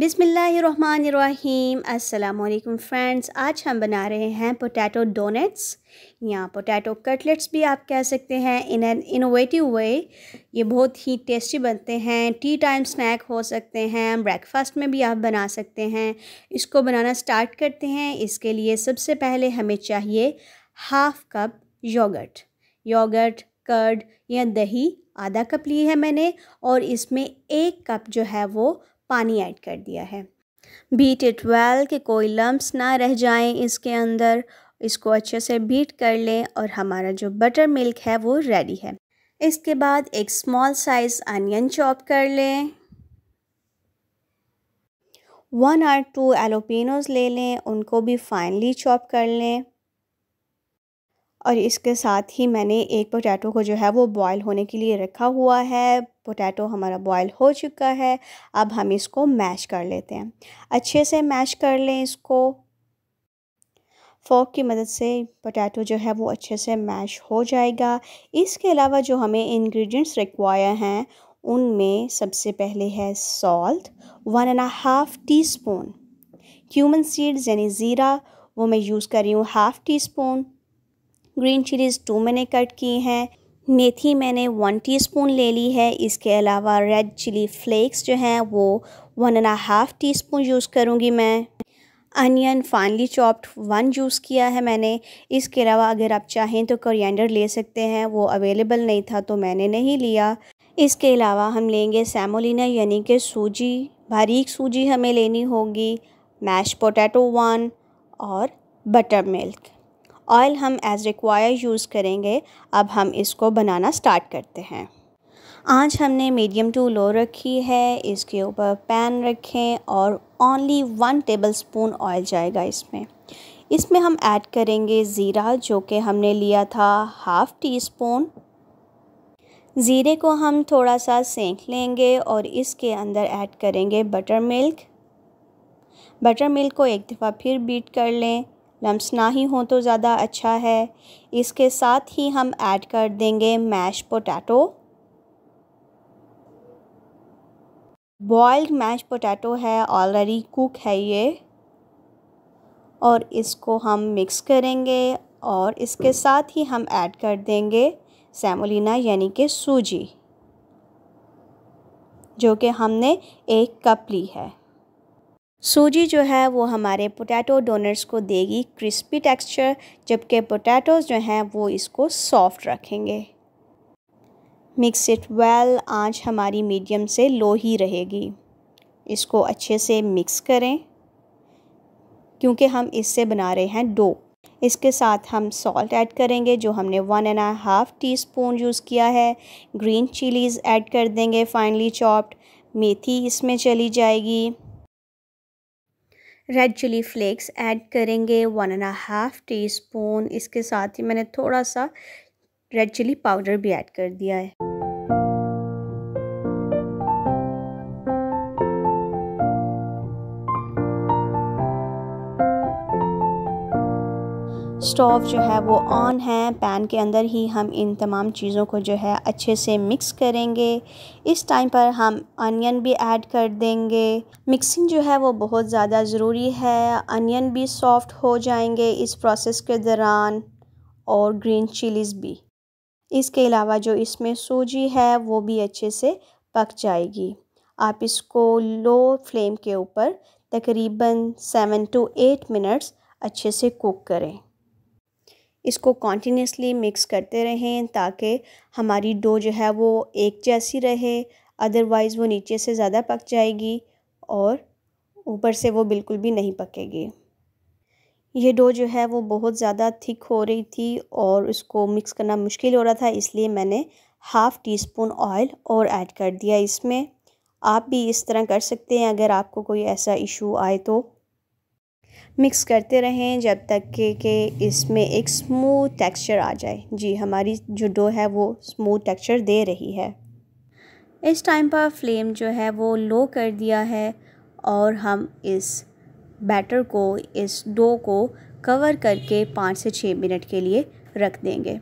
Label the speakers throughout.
Speaker 1: बिसमीम् अल्लाम फ्रेंड्स आज हम बना रहे हैं पोटैटो डोनेट्स या पोटैटो कटलेट्स भी आप कह सकते हैं इन एन इनोवेटिव वे ये बहुत ही टेस्टी बनते हैं टी टाइम स्नैक हो सकते हैं ब्रेकफास्ट में भी आप बना सकते हैं इसको बनाना स्टार्ट करते हैं इसके लिए सबसे पहले हमें चाहिए half cup yoghurt yoghurt curd या दही आधा कप ली है मैंने और इसमें एक कप जो है वो पानी ऐड कर दिया है बीट इट वेल के कोई लम्ब्स ना रह जाएं इसके अंदर इसको अच्छे से बीट कर लें और हमारा जो बटर मिल्क है वो रेडी है इसके बाद एक स्मॉल साइज़ अनियन चॉप कर लें वन आर टू एलोपिनोज ले लें उनको भी फाइनली चॉप कर लें और इसके साथ ही मैंने एक पोटैटो को जो है वो बॉयल होने के लिए रखा हुआ है पोटैटो हमारा बॉयल हो चुका है अब हम इसको मैश कर लेते हैं अच्छे से मैश कर लें इसको फोक की मदद से पोटैटो जो है वो अच्छे से मैश हो जाएगा इसके अलावा जो हमें इंग्रेडिएंट्स रिक्वायर हैं उनमें सबसे पहले है salt one and half teaspoon cumin seeds यानी ज़ीरा वो मैं यूज़ कर रही हूँ half teaspoon green chillies two मैंने कट की हैं मेथी मैंने वन टीस्पून ले ली है इसके अलावा रेड चिली फ्लेक्स जो हैं वो one and half teaspoon use करूँगी मैं onion finely chopped one use किया है मैंने इसके अलावा अगर आप चाहें तो कोरिएंडर ले सकते हैं वो अवेलेबल नहीं था तो मैंने नहीं लिया इसके अलावा हम लेंगे सेमोलिना यानी कि सूजी बारीक सूजी हमें लेनी होगी मैश पोटैटो वन और बटर मिल्क ऑयल हम एज़ रिक्वायर यूज़ करेंगे अब हम इसको बनाना स्टार्ट करते हैं आज हमने मीडियम टू लो रखी है इसके ऊपर पैन रखें और only one tablespoon oil जाएगा इसमें इसमें हम ऐड करेंगे ज़ीरा जो कि हमने लिया था हाफ़ टी स्पून ज़ीरे को हम थोड़ा सा सेंक लेंगे और इसके अंदर ऐड करेंगे बटर मिल्क बटर मिल्क को एक दफ़ा फिर बीट कर लें लम्स ना ही हों तो ज़्यादा अच्छा है इसके साथ ही हम ऐड कर देंगे mash potato boiled mash potato है ऑलरेडी कुक है ये और इसको हम मिक्स करेंगे और इसके साथ ही हम ऐड कर देंगे सेमोलिना यानी कि सूजी जो कि हमने एक कप ली है सूजी जो है वो हमारे पोटैटो डोनट्स को देगी क्रिस्पी टेक्सचर जबकि पोटैटोज़ जो हैं वो इसको सॉफ्ट रखेंगे मिक्स इट वेल आंच हमारी मीडियम से लो ही रहेगी इसको अच्छे से मिक्स करें क्योंकि हम इससे बना रहे हैं डो इसके साथ हम सॉल्ट ऐड करेंगे जो हमने one and half teaspoon use किया है ग्रीन चिलीज़ ऐड कर देंगे फाइनली चॉप्ड मेथी इसमें चली जाएगी रेड चिली फ्लेक्स ऐड करेंगे one and half teaspoon इसके साथ ही मैंने थोड़ा सा रेड चिली पाउडर भी ऐड कर दिया है स्टोव जो है वो ऑन है पैन के अंदर ही हम इन तमाम चीज़ों को जो है अच्छे से मिक्स करेंगे इस टाइम पर हम अनियन भी ऐड कर देंगे मिक्सिंग जो है वो बहुत ज़्यादा ज़रूरी है अनियन भी सॉफ्ट हो जाएंगे इस प्रोसेस के दौरान और ग्रीन चिलीज़ भी इसके अलावा जो इसमें सूजी है वो भी अच्छे से पक जाएगी आप इसको लो फ्लेम के ऊपर तकरीबन सेवन टू एट मिनट्स अच्छे से कुक करें इसको कॉन्टीन्यूसली मिक्स करते रहें ताकि हमारी डो जो है वो एक जैसी रहे अदरवाइज़ वो नीचे से ज़्यादा पक जाएगी और ऊपर से वो बिल्कुल भी नहीं पकेगी ये डो जो है वो बहुत ज़्यादा थिक हो रही थी और उसको मिक्स करना मुश्किल हो रहा था इसलिए मैंने हाफ़ टी स्पून ऑयल और ऐड कर दिया इसमें आप भी इस तरह कर सकते हैं अगर आपको कोई ऐसा इशू आए तो मिक्स करते रहें जब तक के, के इसमें एक स्मूथ टेक्सचर आ जाए जी हमारी जो डो है वो स्मूथ टेक्सचर दे रही है इस टाइम पर फ्लेम जो है वो लो कर दिया है और हम इस बैटर को इस डो को कवर करके पाँच से छः मिनट के लिए रख देंगे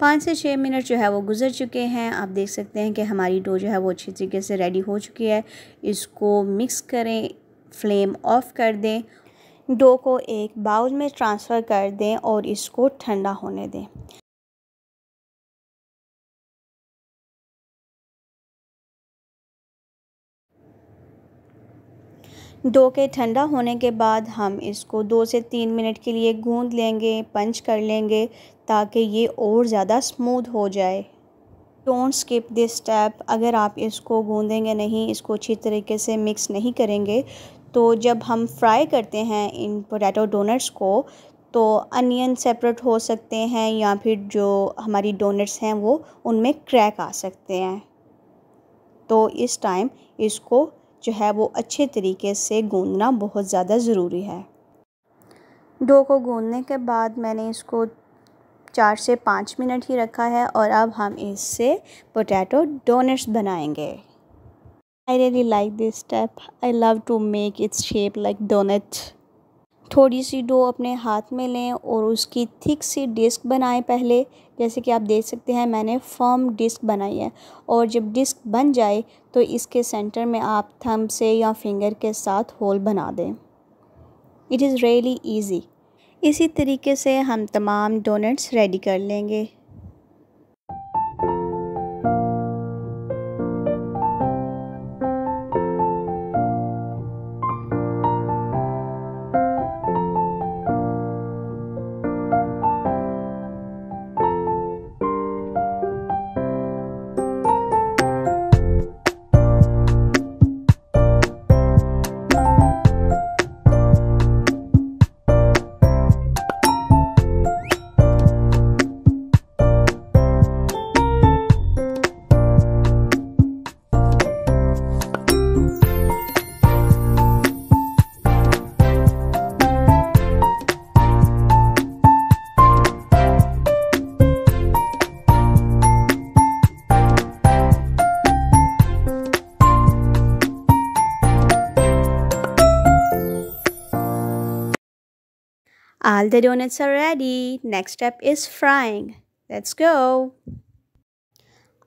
Speaker 1: पाँच से छः मिनट जो है वो गुजर चुके हैं आप देख सकते हैं कि हमारी डो जो है वो अच्छी तरीके से रेडी हो चुकी है इसको मिक्स करें फ्लेम ऑफ़ कर दें डो को एक बाउल में ट्रांसफ़र कर दें और इसको ठंडा होने दें डो के ठंडा होने के बाद हम इसको दो से तीन मिनट के लिए गूंद लेंगे पंच कर लेंगे ताकि ये और ज़्यादा स्मूथ हो जाए डोंट स्किप दिस स्टेप अगर आप इसको गूंदेंगे नहीं इसको अच्छी तरीके से मिक्स नहीं करेंगे तो जब हम फ्राई करते हैं इन पोटैटो डोनट्स को तो अनियन सेपरेट हो सकते हैं या फिर जो हमारी डोनट्स हैं वो उनमें क्रैक आ सकते हैं तो इस टाइम इसको जो है वो अच्छे तरीके से गूंदना बहुत ज़्यादा ज़रूरी है डो को गूंदने के बाद मैंने इसको चार से पाँच मिनट ही रखा है और अब हम इससे पोटैटो डोनट्स बनाएंगे I really like this step. I love to make its shape like donut. थोड़ी सी डो अपने हाथ में लें और उसकी थिक सी डिस्क बनाएं पहले जैसे कि आप देख सकते हैं मैंने फर्म डिस्क बनाई है और जब डिस्क बन जाए तो इसके सेंटर में आप थम से या फिंगर के साथ होल बना दें इट इज़ रियली ईज़ी इसी तरीके से हम तमाम डोनट्स रेडी कर लेंगे All the donuts are ready. Next step is frying. Let's go.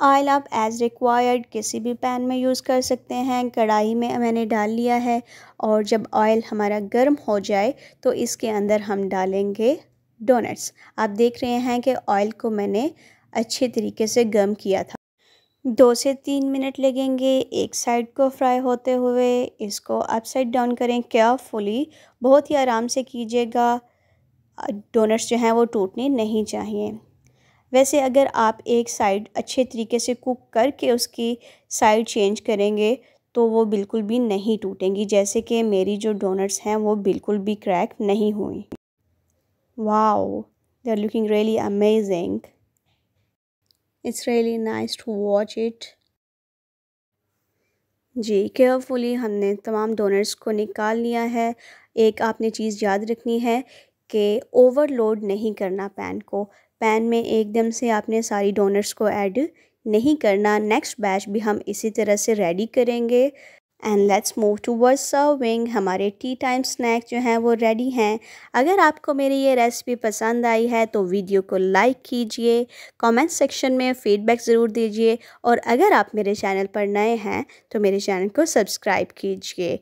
Speaker 1: Oil आप एज़ रिक्वायर्ड किसी भी पैन में यूज़ कर सकते हैं कढ़ाई में मैंने डाल लिया है और जब ऑयल हमारा गर्म हो जाए तो इसके अंदर हम डालेंगे डोनट्स आप देख रहे हैं कि ऑयल को मैंने अच्छे तरीके से गर्म किया था दो से तीन मिनट लगेंगे एक साइड को फ्राई होते हुए इसको अपसाइड डाउन करें केयरफुली बहुत ही आराम से कीजिएगा डोनट्स जो हैं वो टूटने नहीं चाहिए वैसे अगर आप एक साइड अच्छे तरीके से कुक करके उसकी साइड चेंज करेंगे तो वो बिल्कुल भी नहीं टूटेंगी जैसे कि मेरी जो डोनट्स हैं वो बिल्कुल भी क्रैक नहीं हुई wow they are looking really amazing it's really nice to watch it जी केयरफुली हमने तमाम डोनट्स को निकाल लिया है एक आपने चीज़ याद रखनी है के ओवरलोड नहीं करना पैन को पैन में एकदम से आपने सारी डोनर्स को ऐड नहीं करना नेक्स्ट बैच भी हम इसी तरह से रेडी करेंगे and let's move towards serving हमारे टी टाइम स्नैक जो हैं वो रेडी हैं अगर आपको मेरी ये रेसिपी पसंद आई है तो वीडियो को लाइक कीजिए कमेंट सेक्शन में फ़ीडबैक ज़रूर दीजिए और अगर आप मेरे चैनल पर नए हैं तो मेरे चैनल को सब्सक्राइब कीजिए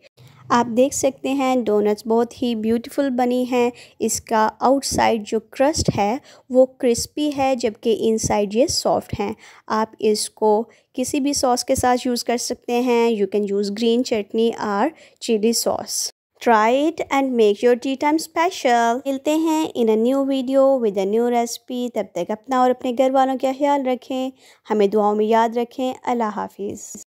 Speaker 1: आप देख सकते हैं डोनट्स बहुत ही ब्यूटीफुल बनी हैं इसका आउटसाइड जो क्रस्ट है वो क्रिस्पी है जबकि इनसाइड ये सॉफ्ट हैं आप इसको किसी भी सॉस के साथ यूज़ कर सकते हैं यू कैन यूज़ ग्रीन चटनी और chilli sauce try it and make your tea time special मिलते हैं in a new video with a new recipe तब तक अपना और अपने घर वालों का ख्याल रखें हमें दुआओं में याद रखें अल्लाह हाफिज़